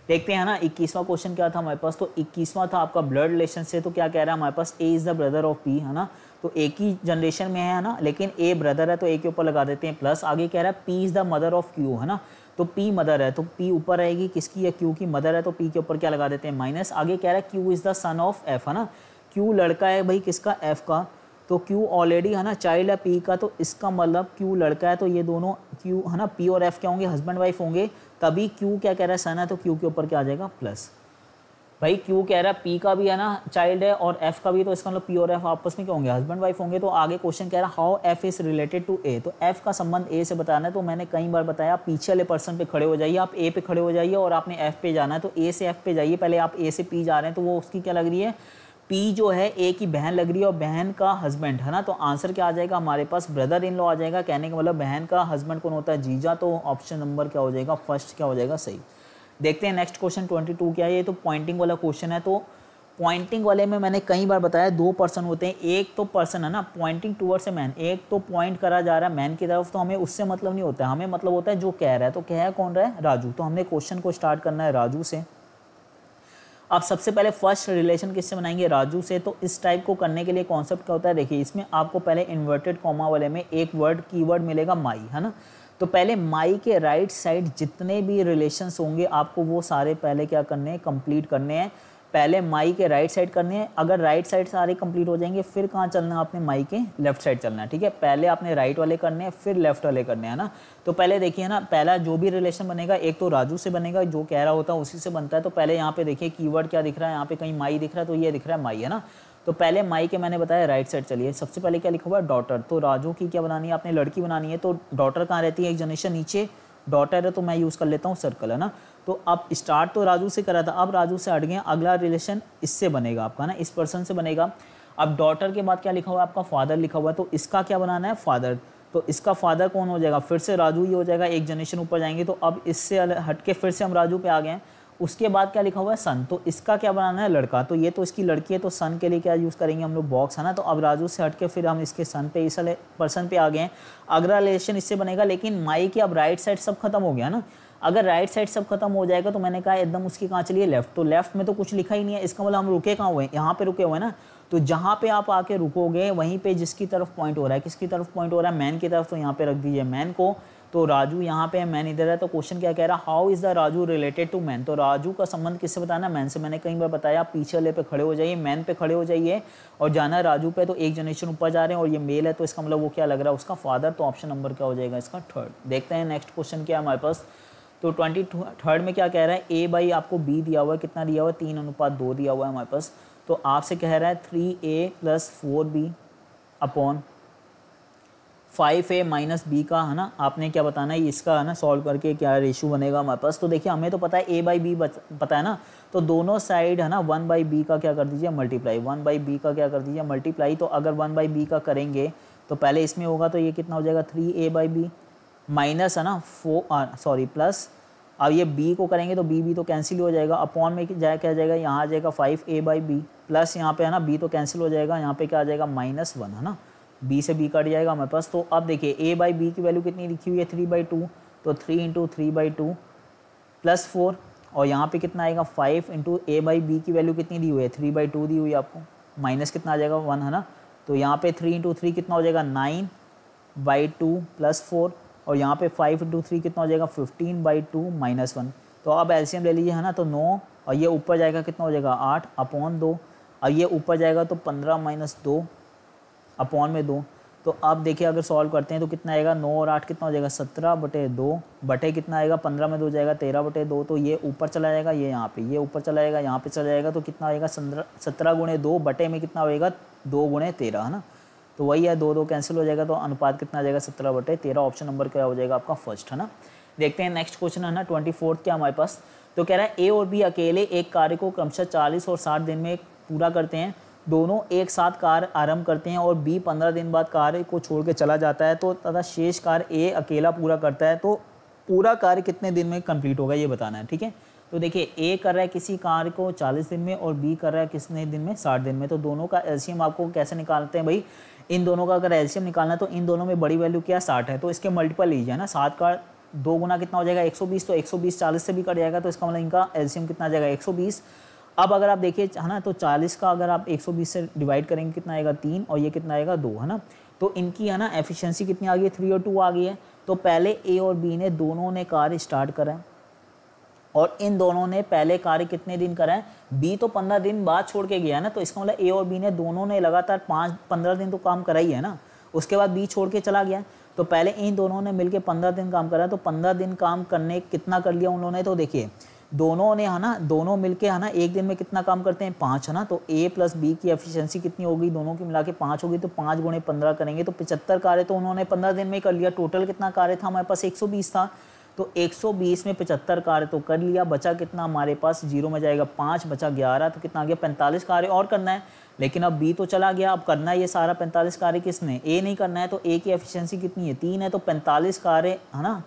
देखते हैं ना इक्कीसवां क्वेश्चन क्या था हमारे पास तो इक्कीसवां था आपका ब्लड रिलेशन से तो क्या कह रहा है हमारे पास A is the brother of P है ना तो ए की जनरेशन में है ना लेकिन ए ब्रदर है तो ए के ऊपर लगा देते हैं प्लस आगे कह रहा है P is the mother of Q है ना तो पी मदर है तो पी ऊपर रहेगी किसकी या क्यू की मदर है तो पी के ऊपर क्या लगा देते हैं माइनस आगे कह रहा है Q is the son of F है ना क्यू लड़का है भाई किसका एफ का तो क्यू ऑलरेडी है ना चाइल्ड है पी का तो इसका मतलब क्यू लड़का है तो ये दोनों क्यू है ना पी और एफ क्या होंगे हस्बैंड वाइफ होंगे तभी क्यू क्या कह रहा है सन है तो क्यू के ऊपर क्या आ जाएगा प्लस भाई क्यों कह रहा है पी का भी है ना चाइल्ड है और एफ का भी तो इसका मतलब पी और एफ आपस में क्यों होंगे हस्बैंड वाइफ होंगे तो आगे क्वेश्चन कह रहा है how F is related to A तो एफ का संबंध ए से बताना है तो मैंने कई बार बताया आप पीछे वाले पर्सन पे खड़े हो जाइए आप ए पे खड़े हो जाइए और आपने एफ पे जाना है तो ए से एफ पे जाइए पहले आप ए से पी जा रहे हैं तो वो उसकी क्या लग रही है पी जो है ए की बहन लग रही है और बहन का हस्बैंड है ना तो आंसर क्या आ जाएगा हमारे पास ब्रदर इन लॉ आ जाएगा कहने का मतलब बहन का हस्बैंड कौन होता है जीजा तो ऑप्शन नंबर क्या हो जाएगा फर्स्ट क्या हो जाएगा सही देखते हैं नेक्स्ट क्वेश्चन ट्वेंटी टू क्या है ये तो पॉइंटिंग वाला क्वेश्चन है तो पॉइंटिंग वाले में मैंने कई बार बताया दो पर्सन होते हैं एक तो पर्सन है ना पॉइंटिंग टूवर्ड्स ए मैन एक तो पॉइंट करा जा रहा है मैन की तरफ तो हमें उससे मतलब नहीं होता है हमें मतलब होता है जो कह रहा है तो कह कौन रहा है राजू तो हमने क्वेश्चन को स्टार्ट करना है राजू से अब सबसे पहले फर्स्ट रिलेशन किससे बनाएंगे राजू से तो इस टाइप को करने के लिए कॉन्सेप्ट क्या होता है देखिए इसमें आपको पहले इन्वर्टेड कॉमा वाले में एक वर्ड कीवर्ड मिलेगा माई है ना तो पहले माई के राइट साइड जितने भी रिलेशंस होंगे आपको वो सारे पहले क्या करने हैं कंप्लीट करने हैं पहले माई के राइट साइड करने हैं अगर राइट साइड सारे कंप्लीट हो जाएंगे फिर कहाँ चलना है आपने माई के लेफ्ट साइड चलना है ठीक है पहले आपने राइट वाले करने हैं फिर लेफ्ट वाले करने हैं ना तो पहले देखिए ना पहला जो भी रिलेशन बनेगा एक तो राजू से बनेगा जो कह रहा होता है उसी से बनता है तो पहले यहाँ पे देखिए कीवर्ड क्या दिख रहा है यहाँ पे कहीं माई दिख रहा है तो ये दिख रहा है माई है ना तो पहले माई के मैंने बताया राइट साइड चलिए सबसे पहले क्या लिखा हुआ है डॉटर तो राजू की क्या बनानी है आपने लड़की बनानी है तो डॉटर कहाँ रहती है एक जनरेशन नीचे डॉटर है तो मैं यूज़ कर लेता हूँ सर्कल है ना तो अब स्टार्ट तो राजू से करा था अब राजू से हट गए अगला रिलेशन इससे बनेगा आपका ना इस पर्सन से बनेगा अब डॉटर के बाद क्या लिखा हुआ है आपका फादर लिखा हुआ है तो इसका क्या बनाना है फादर तो इसका फादर कौन हो जाएगा फिर से राजू ही हो जाएगा एक जनरेशन ऊपर जाएंगे तो अब इससे हट के फिर से हम राजू पे आ गए हैं उसके बाद क्या लिखा हुआ है सन तो इसका क्या बनाना है लड़का तो ये तो इसकी लड़की है तो सन के लिए क्या यूज़ करेंगे हम लोग बॉक्स है ना तो अब राजू से हट के फिर हम इसके सन पे इस पर्सन पे आ गए हैं अगला रिलेशन इससे बनेगा लेकिन माई की अब राइट साइड सब खत्म हो गया ना अगर राइट साइड सब खत्म हो जाएगा तो मैंने कहा एकदम उसकी कहाँ चलिए लेफ्ट तो लेफ्ट में तो कुछ लिखा ही नहीं है इसका मतलब हम रुके कहाँ हुए यहाँ पे रुके हुए ना तो जहाँ पे आप आके रुकोगे वहीं पे जिसकी तरफ पॉइंट हो रहा है किसकी तरफ पॉइंट हो रहा है मैन की तरफ तो यहाँ पे रख दीजिए मैन को तो राजू यहाँ पे है मैन इधर है तो क्वेश्चन क्या कह रहा how is the Raju related to man तो राजू का संबंध किससे बताना मैन से मैंने कई बार बताया आप पीछे वाले पे खड़े हो जाइए मैन पे खड़े हो जाइए और जाना राजू पे तो एक जनरेशन ऊपर जा रहे हैं और ये मेल है तो इसका मतलब वो क्या लग रहा है उसका फादर तो ऑप्शन नंबर क्या हो जाएगा इसका थर्ड देखते हैं नेक्स्ट क्वेश्चन क्या है हमारे पास तो ट्वेंटी थर्ड में क्या कह रहा है ए बाई आपको बी दिया हुआ है कितना दिया हुआ है तीन अनुपात दो दिया हुआ है हमारे पास तो आपसे कह रहा है three A plus four B upon five A minus B का है ना आपने क्या बताना है इसका है ना सॉल्व करके क्या रेशू बनेगा हमारे पास तो देखिए हमें तो पता है ए बाई बी पता है ना तो दोनों साइड है ना वन बाई बी का क्या कर दीजिए मल्टीप्लाई वन बाई बी का क्या कर दीजिए मल्टीप्लाई तो अगर वन बाई बी का करेंगे तो पहले इसमें होगा तो ये कितना हो जाएगा three A by B minus है ना फोर सॉरी प्लस अब ये बी को करेंगे तो बी बी तो कैंसिल हो जाएगा अपॉन में जाए क्या जाएगा यहाँ आ जाएगा five A by B plus यहाँ पे है ना बी तो कैंसिल हो जाएगा यहाँ पे क्या आ जाएगा माइनस वन है ना बी से बी कट जाएगा हमारे पास तो अब देखिए ए बाई बी की वैल्यू कितनी लिखी हुई है थ्री बाई टू तो three into three by two plus four और यहाँ पे कितना आएगा five into A by B की वैल्यू कितनी दी हुई है थ्री बाई टू दी हुई है आपको माइनस कितना आ जाएगा वन है ना तो यहाँ पे थ्री इंटू थ्री कितना हो जाएगा nine by two plus four और यहाँ पे फाइव इंटू थ्री कितना हो जाएगा fifteen by two minus one तो अब एल्सियम ले लीजिए है ना तो नौ और ये ऊपर जाएगा कितना हो जाएगा आठ अपॉन दो और ये ऊपर जाएगा तो पंद्रह माइनस दो अपॉन में दो तो आप देखिए अगर सॉल्व करते हैं तो कितना आएगा नौ और आठ कितना हो जाएगा सत्रह बटे दो बटे कितना आएगा पंद्रह में दो जाएगा तेरह बटे दो तो ये ऊपर चला जाएगा ये यहाँ पे ये ऊपर चला जाएगा यहाँ पे चला जाएगा तो कितना आएगा सत्रह गुणे दो बटे में कितना होएगा दो गुणे तेरह है ना तो वही है दो दो कैंसिल हो जाएगा तो अनुपात कितना आ जाएगा सत्रह बटे तेरह ऑप्शन नंबर क्या हो जाएगा आपका फर्स्ट है ना देखते हैं नेक्स्ट क्वेश्चन है ना ट्वेंटी फोर्थ क्या हमारे पास तो कह रहा है ए और बी अकेले एक कार्य को क्रमशः चालीस और साठ दिन में पूरा करते हैं दोनों एक साथ कार आरंभ करते हैं और बी पंद्रह दिन बाद कार को छोड़ के चला जाता है तो तथा शेष कार ए अकेला पूरा करता है तो पूरा कार्य कितने दिन में कंप्लीट होगा ये बताना है ठीक है तो देखिए ए कर रहा है किसी कार्य को 40 दिन में और बी कर रहा है किसने दिन में 60 दिन में तो दोनों का एल्शियम आपको कैसे निकालते हैं भाई इन दोनों का अगर एल्शियम निकालना है तो इन दोनों में बड़ी वैल्यू क्या साठ है तो इसके मल्टीपल लीजिए ना सात का दो गुना कितना हो जाएगा 120 तो 120 40 से भी कट जाएगा तो इसका मतलब इनका एल्शियम कितना आ जाएगा एक अब अगर आप देखिए है ना तो 40 का अगर आप 120 से डिवाइड करेंगे कितना आएगा तीन और ये कितना आएगा दो है ना तो इनकी है ना एफिशिएंसी कितनी आ गई है थ्री और टू आ गई है तो पहले ए और बी ने दोनों ने कार्य स्टार्ट करा है और इन दोनों ने पहले कार्य कितने दिन करा है बी तो पंद्रह दिन बाद छोड़ के गया है ना तो इसका मतलब ए और बी ने दोनों ने लगातार पाँच पंद्रह दिन तो काम करा ही है ना उसके बाद बी छोड़ के चला गया तो पहले इन दोनों ने मिलकर पंद्रह दिन काम करा तो पंद्रह दिन काम करने कितना कर लिया उन्होंने तो देखिए दोनों ने है ना दोनों मिलके है ना एक दिन में कितना काम करते हैं पाँच है ना तो ए प्लस बी की एफिशिएंसी कितनी होगी दोनों की मिला के पाँच होगी तो पाँच गुणे पंद्रह करेंगे तो पचहत्तर कार्य तो उन्होंने पंद्रह दिन में कर लिया टोटल कितना कार्य था हमारे पास एक सौ बीस था तो बीस में पचहत्तर कार्य तो कर लिया बचा कितना हमारे पास जीरो में जाएगा पाँच बचा ग्यारह तो कितना आ गया पैंतालीस कार्य और करना है लेकिन अब बी तो चला गया अब करना है ये सारा पैंतालीस कार्य किसने ए नहीं करना है तो ए की एफिशिएंसी कितनी है तीन है तो पैंतालीस कार्य है ना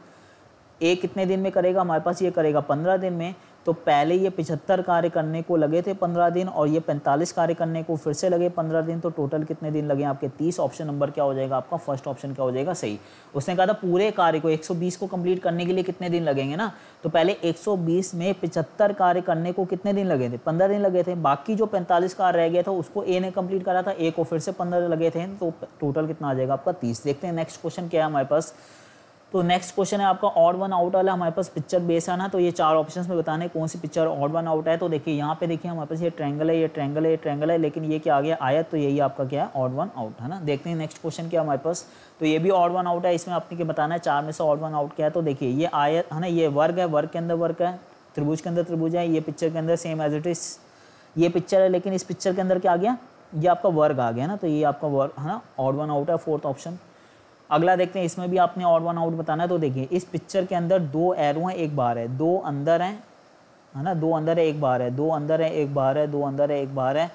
ए कितने दिन में करेगा हमारे पास ये करेगा पंद्रह दिन में तो पहले ये पिछहत्तर कार्य करने को लगे थे पंद्रह दिन और ये पैंतालीस कार्य करने को फिर से लगे पंद्रह दिन तो टोटल कितने दिन लगे आपके तीस ऑप्शन नंबर क्या हो जाएगा आपका फर्स्ट ऑप्शन क्या हो जाएगा सही उसने कहा था पूरे कार्य को 120 को कंप्लीट करने के लिए कितने दिन लगेंगे ना तो पहले 120 में पिछहत्तर कार्य करने को कितने दिन लगे थे पंद्रह दिन लगे थे बाकी जो पैंतालीस कार्य रह गया था उसको ए ने कम्प्लीट करा था ए को फिर से पंद्रह लगे थे तो टोटल कितना आ जाएगा आपका तीस देखते हैं नेक्स्ट क्वेश्चन क्या है हमारे पास तो नेक्स्ट क्वेश्चन है आपका ऑड वन आउट वाला हमारे पास पिक्चर बेस आना तो ये चार ऑप्शंस में बताने कौन सी पिक्चर ऑड वन आउट है तो देखिए यहाँ पे देखिए हमारे पास ये ट्रैंगल है ये ट्रैंगल है ये ट्रैंगल है लेकिन ये क्या आ गया आया तो यही आपका क्या है ऑड वन आउट है ना देखते हैं नेक्स्ट क्वेश्चन क्या हमारे पास तो ये भी ऑड वन आउट है इसमें आपने क्या बताना है चार में से ऑड वन आउट क्या है तो देखिए ये आयत है ना ये वर्ग है वर्ग के अंदर वर्ग है त्रिभुज के अंदर त्रिभुज है ये पिक्चर के अंदर सेम एज इट इज़ ये पिक्चर है लेकिन इस पिक्चर के अंदर क्या आ गया ये आपका वर्ग आ गया ना तो ये आपका वर्ग है ना ऑड वन आउट है फोर्थ ऑप्शन अगला देखते हैं इसमें भी आपने और वन आउट बताना है तो देखिए इस पिक्चर के अंदर दो एरो हैं एक बाहर है दो अंदर हैं है ना दो अंदर है एक बार है दो अंदर है एक बाहर है दो अंदर है एक बाहर है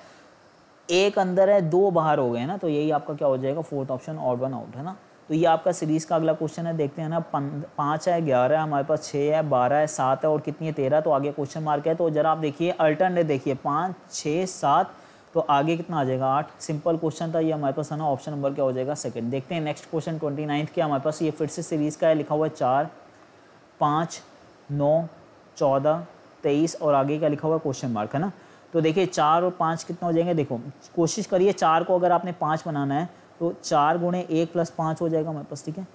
एक अंदर है दो बाहर हो गए ना तो यही आपका क्या हो जाएगा फोर्थ ऑप्शन और वन आउट है ना तो ये आपका सीरीज़ का अगला क्वेश्चन है देखते हैं ना पाँच है ग्यारह है हमारे पास छः है बारह है सात है और कितनी है तेरह तो आगे क्वेश्चन मार्क है तो जरा आप देखिए अल्टरनेट देखिए पाँच छः सात तो आगे कितना आ जाएगा आठ सिंपल क्वेश्चन था ये हमारे पास है ना ऑप्शन नंबर क्या हो जाएगा सेकंड देखते हैं नेक्स्ट क्वेश्चन ट्वेंटी नाइन्थ क्या हमारे पास ये फिर से सीरीज़ का है लिखा हुआ है चार पाँच नौ चौदह तेईस और आगे क्या लिखा हुआ है क्वेश्चन मार्क है ना तो देखिए चार और पाँच कितना हो जाएंगे देखो कोशिश करिए चार को अगर आपने पाँच बनाना है तो चार गुणे एक प्लस पाँच हो जाएगा हमारे पास ठीक है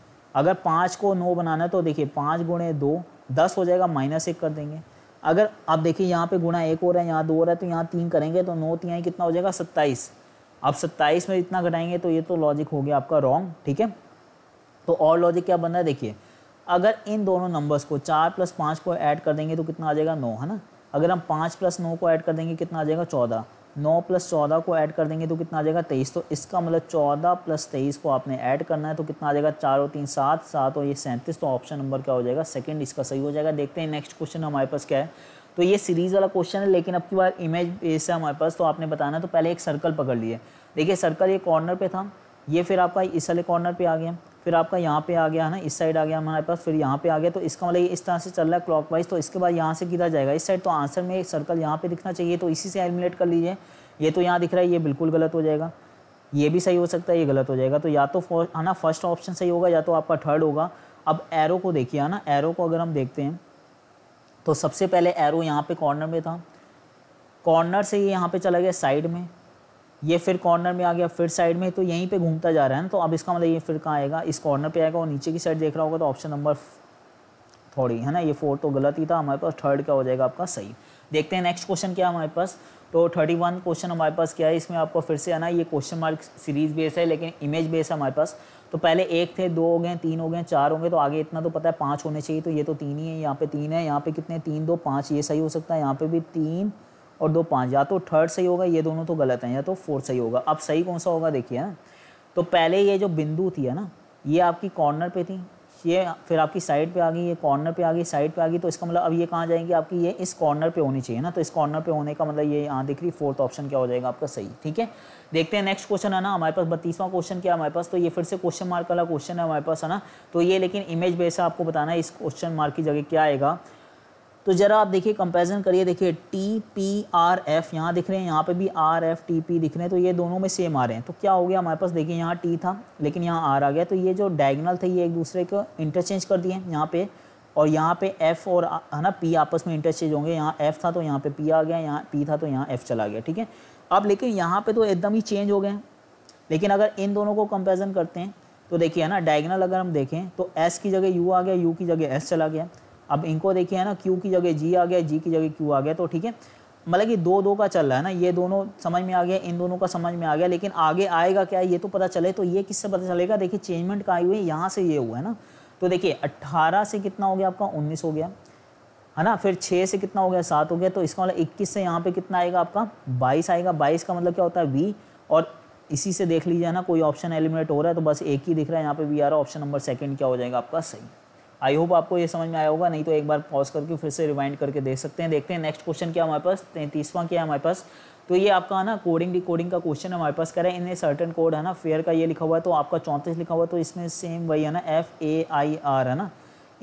अगर पाँच को नौ बनाना है तो देखिए पाँच गुणे दो दस हो जाएगा माइनस एक कर देंगे अगर आप देखिए यहाँ पे गुणा एक हो रहा है यहाँ दो हो रहा है तो यहाँ तीन करेंगे तो नौ तिहाई कितना हो जाएगा सत्ताईस आप सत्ताईस में इतना घटाएंगे तो ये तो लॉजिक हो गया आपका रॉन्ग ठीक है तो और लॉजिक क्या बन रहा है देखिए अगर इन दोनों नंबर्स को चार प्लस पाँच को ऐड कर देंगे तो कितना आ जाएगा नौ है ना अगर हम पाँच प्लस नौ को ऐड कर देंगे कितना आ जाएगा चौदह नौ प्लस चौदह को ऐड कर देंगे तो कितना आ जाएगा तेईस तो इसका मतलब चौदह प्लस तेईस को आपने ऐड करना है तो कितना आ जाएगा चार और तीन सात सात और ये सैंतीस तो ऑप्शन नंबर क्या हो जाएगा सेकंड इसका सही हो जाएगा देखते हैं नेक्स्ट क्वेश्चन हमारे पास क्या है तो ये सीरीज़ वाला क्वेश्चन है लेकिन अब की बार इमेज बेस है हमारे पास तो आपने बताना तो पहले एक सर्कल पकड़ लिए देखिए सर्कल ये कॉर्नर पर था ये फिर आपका इस वाले कॉर्नर पर आ गया फिर आपका यहाँ पे आ गया है ना इस साइड आ गया हमारे पास फिर यहाँ पे आ गया तो इसका मतलब इस तरह से चल रहा है क्लॉकवाइज तो इसके बाद यहाँ से गिरा जाएगा इस साइड तो आंसर में एक सर्कल यहाँ पे दिखना चाहिए तो इसी से एलिमिनेट कर लीजिए ये तो यहाँ दिख रहा है ये बिल्कुल गलत हो जाएगा ये भी सही हो सकता है ये गलत हो जाएगा तो या तो है ना फर्स्ट ऑप्शन सही होगा या तो आपका थर्ड होगा अब एरो को देखिए है ना एरो को अगर हम देखते हैं तो सबसे पहले एरो यहाँ पर कॉर्नर में था कॉर्नर से ये यहाँ पर चला गया साइड में ये फिर कॉर्नर में आ गया फिर साइड में तो यहीं पे घूमता जा रहा है ना तो अब इसका मतलब ये फिर कहाँ आएगा इस कॉर्नर पे आएगा और नीचे की साइड देख रहा होगा तो ऑप्शन नंबर थोड़ी है ना ये फोर तो गलत ही था हमारे पास थर्ड क्या हो जाएगा आपका सही देखते हैं नेक्स्ट क्वेश्चन क्या हमारे पास तो थर्टी वन क्वेश्चन हमारे पास क्या है इसमें आपको फिर से आना ये क्वेश्चन मार्क सीरीज बेस है लेकिन इमेज बेस है हमारे पास तो पहले एक थे दो हो गए तीन हो गए चार होंगे तो आगे इतना तो पता है पाँच होने चाहिए तो ये तो तीन ही है यहाँ पे तीन है यहाँ पे कितने तीन दो पाँच ये सही हो सकता है यहाँ पे भी तीन और दो पाँच या तो थर्ड सही होगा ये दोनों तो गलत हैं या तो फोर्थ सही होगा अब सही कौन सा होगा देखिए ना हाँ। तो पहले ये जो बिंदु थी है ना ये आपकी कॉर्नर पे थी ये फिर आपकी साइड पे आ गई ये कॉर्नर पे आ गई साइड पे आ गई तो इसका मतलब अब ये कहाँ जाएंगी आपकी ये इस कॉर्नर पे होनी चाहिए ना तो इस कॉर्नर पे होने का मतलब ये यहाँ दिख रही फोर्थ ऑप्शन क्या हो जाएगा आपका सही ठीक है देखते हैं नेक्स्ट क्वेश्चन है ना हमारे पास बत्तीसवां क्वेश्चन क्या हमारे पास तो ये फिर से क्वेश्चन मार्क वाला क्वेश्चन है हमारे पास है ना तो ये लेकिन इमेज बेस आपको बताना है इस क्वेश्चन मार्क की जगह क्या आएगा तो ज़रा आप देखिए कंपेरिजन करिए देखिए टी पी आर एफ़ यहाँ दिख रहे हैं यहाँ पे भी आर एफ़ टी पी दिख रहे हैं तो ये दोनों में सेम आ रहे हैं तो क्या हो गया हमारे पास देखिए यहाँ टी था लेकिन यहाँ आर आ गया तो ये जो डायगनल थे ये एक दूसरे को इंटरचेंज कर दिए यहाँ पे और यहाँ पे एफ़ और है ना पी आपस में इंटरचेंज होंगे यहाँ एफ़ था तो यहाँ पे पी आ गया यहाँ पी था तो यहाँ एफ़ चला गया ठीक है अब लेकिन यहाँ पे तो एकदम ही चेंज हो गए लेकिन अगर इन दोनों को कंपेरिजन करते हैं तो देखिए है ना डायगनल अगर हम देखें तो एस की जगह यू आ गया यू की जगह एस चला गया अब इनको देखिए है ना क्यू की जगह जी आ गया जी की जगह क्यू आ गया तो ठीक है मतलब कि दो दो का चल रहा है ना ये दोनों समझ में आ गया इन दोनों का समझ में आ गया लेकिन आगे आएगा क्या ये तो पता चले तो ये किससे पता चलेगा देखिए चेंजमेंट का आई हुई है यहाँ से ये हुआ है ना तो देखिए अट्ठारह से कितना हो गया आपका उन्नीस हो गया है ना फिर छः से कितना हो गया सात हो गया तो इसका मतलब इक्कीस से यहाँ पे कितना आएगा आपका बाईस आएगा बाईस का मतलब क्या होता है वी और इसी से देख लीजिए ना कोई ऑप्शन एलिमिनेट हो रहा है तो बस एक ही दिख रहा है यहाँ पे वी आ रहा है ऑप्शन नंबर सेकंड क्या हो जाएगा आपका सही आई होप आपको ये समझ में आया होगा नहीं तो एक बार पॉज करके फिर से रिवाइंड करके देख सकते हैं देखते हैं नेक्स्ट क्वेश्चन क्या हमारे पास तैंतीसवां क्या हमारे पास तो ये आपका ना कोडिंग डिकोडिंग का क्वेश्चन हमारे पास करें इन्हें सर्टन कोड है ना फेयर का ये लिखा हुआ है तो आपका चौंतीस लिखा हुआ है तो इसमें सेम वही है ना एफ ए आई आर है ना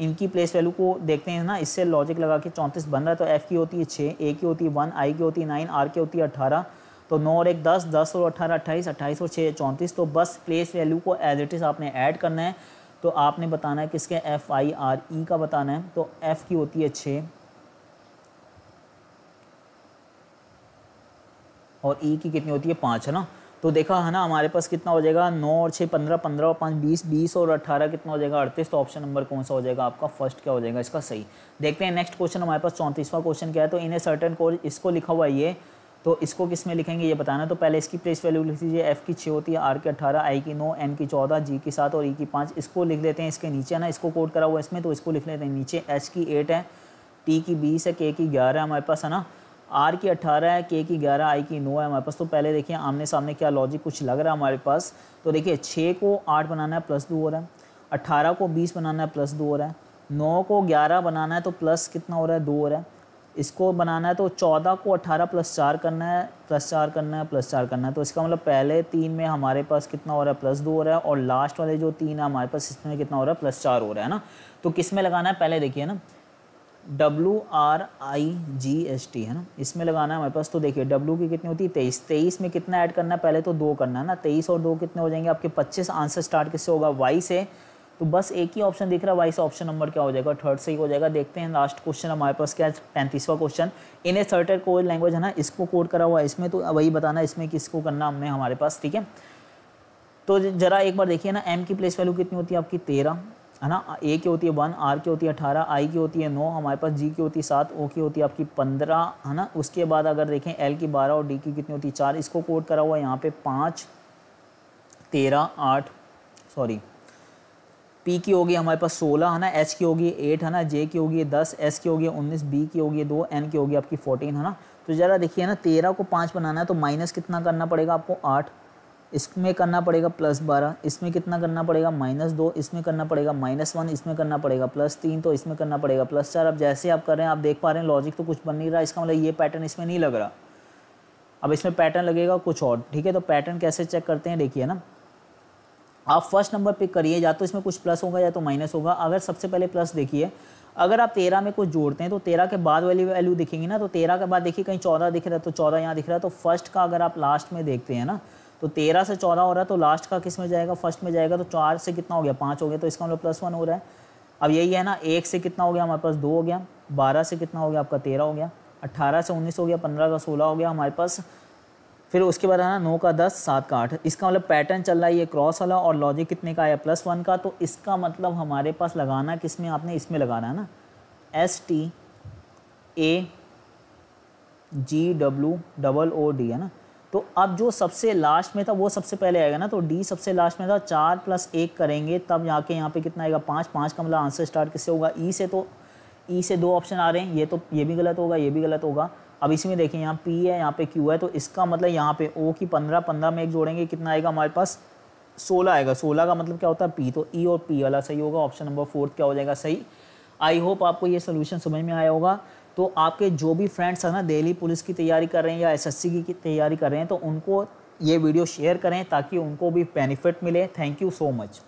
इनकी प्लेस वैल्यू को देखते हैं ना इससे लॉजिक लगा के चौंतीस बन रहा है तो एफ़ की होती है छः ए की होती है वन आई की होती है नाइन आर की होती है अठारह तो नौ और एक दस दस और अठारह अट्ठाईस अट्ठाईस और छः चौंतीस तो बस प्लेस वैल्यू को एज इट इज़ आपने ऐड करना है तो आपने बताना है किसके एफ़ आई आर ई का बताना है तो एफ़ की होती है छः और ई e की कितनी होती है पाँच है ना तो देखा है ना हमारे पास कितना हो जाएगा नौ और छः पंद्रह पंद्रह और पाँच बीस बीस और अट्ठारह कितना हो जाएगा अड़तीस तो ऑप्शन नंबर कौन सा हो जाएगा आपका फर्स्ट क्या हो जाएगा इसका सही देखते हैं नेक्स्ट क्वेश्चन हमारे पास चौंतीसवां क्वेश्चन क्या है तो इन्हें सर्टन कोर्स इसको लिखा हुआ ये तो इसको किस में लिखेंगे ये बताना तो पहले इसकी प्लेस वैल्यू लिख दीजिए एफ़ की छः होती है आर की अठारह आई की नौ एन की चौदह जी की सात और ई e की पाँच इसको लिख लेते हैं इसके नीचे ना इसको कोड करा हुआ इसमें तो इसको लिख लेते हैं नीचे एच की एट है टी की बीस है के की ग्यारह है हमारे पास है ना आर की अट्ठारह है के की ग्यारह आई की नौ है हमारे पास तो पहले देखिए आमने सामने क्या लॉजिक कुछ लग रहा है हमारे पास तो देखिए छः को आठ बनाना है प्लस दो हो रहा है अट्ठारह को बीस बनाना है प्लस दो हो रहा है नौ को ग्यारह बनाना है तो प्लस कितना हो रहा है दो हो रहा है इसको बनाना है तो चौदह को अट्ठारह प्लस चार करना है प्लस चार करना है प्लस चार करना है तो इसका मतलब पहले तीन में हमारे पास कितना हो रहा है प्लस दो हो रहा है और लास्ट वाले जो तीन है हमारे पास इसमें कितना हो रहा है प्लस चार हो रहा है ना तो किस में लगाना है पहले देखिए ना W R I G S T है ना इसमें लगाना है हमारे पास तो देखिए डब्ल्यू की कितनी होती है तेईस तेईस में कितना ऐड करना है पहले तो दो करना है ना तेईस और दो कितने हो जाएंगे आपके पच्चीस आंसर स्टार्ट किससे होगा वाई से तो बस एक ही ऑप्शन दिख रहा है वाइस ऑप्शन नंबर क्या हो जाएगा थर्ड सही हो जाएगा देखते हैं लास्ट क्वेश्चन हमारे पास क्या है पैंतीसवा question in a certain code language है ना इसको कोड करा हुआ है इसमें तो वही बताना इसमें किसको करना हमने हमारे पास ठीक है तो जरा एक बार देखिए ना एम की प्लेस वैल्यू कितनी होती है आपकी तेरह है ना ए की होती है वन आर की होती है अठारह आई की होती है नौ हमारे पास जी की होती है सात ओ की होती है आपकी पंद्रह है ना उसके बाद अगर देखें एल की बारह और डी की कितनी होती है चार इसको कोड करा हुआ है यहाँ पे पाँच तेरह आठ सॉरी पी की होगी हमारे पास सोलह है ना एच की होगी एट है ना जे की होगी दस एस की होगी उन्नीस बी की होगी दो एन की होगी आपकी फोर्टीन है ना तो ज़रा देखिए ना तेरह को पाँच बनाना है तो माइनस कितना करना पड़ेगा आपको आठ इसमें करना पड़ेगा प्लस बारह इसमें कितना करना पड़ेगा माइनस दो इसमें करना पड़ेगा माइनस वन इसमें करना पड़ेगा प्लस तीन तो इसमें करना पड़ेगा प्लस चार अब जैसे आप कर रहे हैं आप देख पा रहे हैं लॉजिक तो कुछ बन नहीं रहा इसका मतलब ये पैटर्न इसमें नहीं लग रहा अब इसमें पैटर्न लगेगा कुछ और ठीक है तो पैटर्न कैसे चेक करते हैं देखिए ना आप फर्स्ट नंबर पे करिए या तो इसमें कुछ प्लस होगा या तो माइनस होगा अगर सबसे पहले प्लस देखिए अगर आप तेरह में कुछ जोड़ते हैं तो तेरह के बाद वाली वैल्यू दिखेंगी ना तो तेरह के बाद देखिए कहीं चौदह दिख रहा है तो चौदह यहाँ दिख रहा है तो फर्स्ट का अगर आप लास्ट में देखते हैं ना तो तेरह से चौदह हो रहा है तो लास्ट का किस में जाएगा फर्स्ट में जाएगा तो चार से कितना हो गया पाँच हो गया तो इसका मतलब प्लस वन हो रहा है अब यही है ना एक से कितना हो गया हमारे पास दो हो गया बारह से कितना हो गया आपका तेरह हो गया अट्ठारह से उन्नीस हो गया पंद्रह का सोलह हो गया हमारे पास फिर उसके बाद आना नौ का दस सात का आठ इसका मतलब पैटर्न चल रहा है ये क्रॉस वाला और लॉजिक कितने का आया प्लस वन का तो इसका मतलब हमारे पास लगाना किस में आपने इसमें लगाना है ना S T A G W double O D है ना तो अब जो सबसे लास्ट में था वो सबसे पहले आएगा ना तो डी सबसे लास्ट में था चार प्लस एक करेंगे तब जाके यहाँ पे कितना आएगा पाँच पाँच का मतलब आंसर स्टार्ट किससे होगा ई e से तो ई e से दो ऑप्शन आ रहे हैं ये तो ये भी गलत होगा ये भी गलत होगा अब इसी में देखें यहाँ पी है यहाँ पे क्यू है तो इसका मतलब यहाँ पे ओ की पंद्रह पंद्रह में एक जोड़ेंगे कितना आएगा हमारे पास सोलह आएगा सोलह का मतलब क्या होता है पी तो ई e और पी वाला सही होगा ऑप्शन नंबर फोर्थ क्या हो जाएगा सही आई होप आपको ये सोल्यूशन समझ में आया होगा तो आपके जो भी फ्रेंड्स हैं ना दिल्ली पुलिस की तैयारी कर रहे हैं या एस की तैयारी कर रहे हैं तो उनको ये वीडियो शेयर करें ताकि उनको भी बेनिफिट मिले थैंक यू सो मच